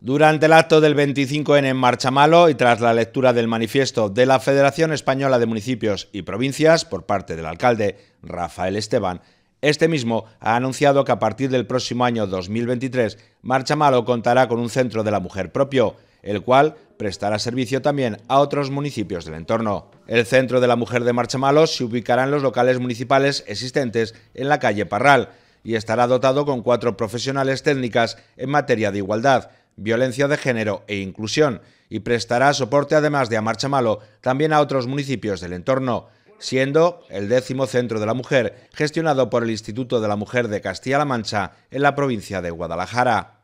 Durante el acto del 25N en Marchamalo y tras la lectura del manifiesto de la Federación Española de Municipios y Provincias por parte del alcalde Rafael Esteban, este mismo ha anunciado que a partir del próximo año 2023 Marchamalo contará con un centro de la mujer propio, el cual prestará servicio también a otros municipios del entorno. El Centro de la Mujer de Marchamalo se ubicará en los locales municipales existentes en la calle Parral y estará dotado con cuatro profesionales técnicas en materia de igualdad, violencia de género e inclusión y prestará soporte además de a Marcha Malo también a otros municipios del entorno, siendo el décimo centro de la mujer gestionado por el Instituto de la Mujer de Castilla-La Mancha en la provincia de Guadalajara.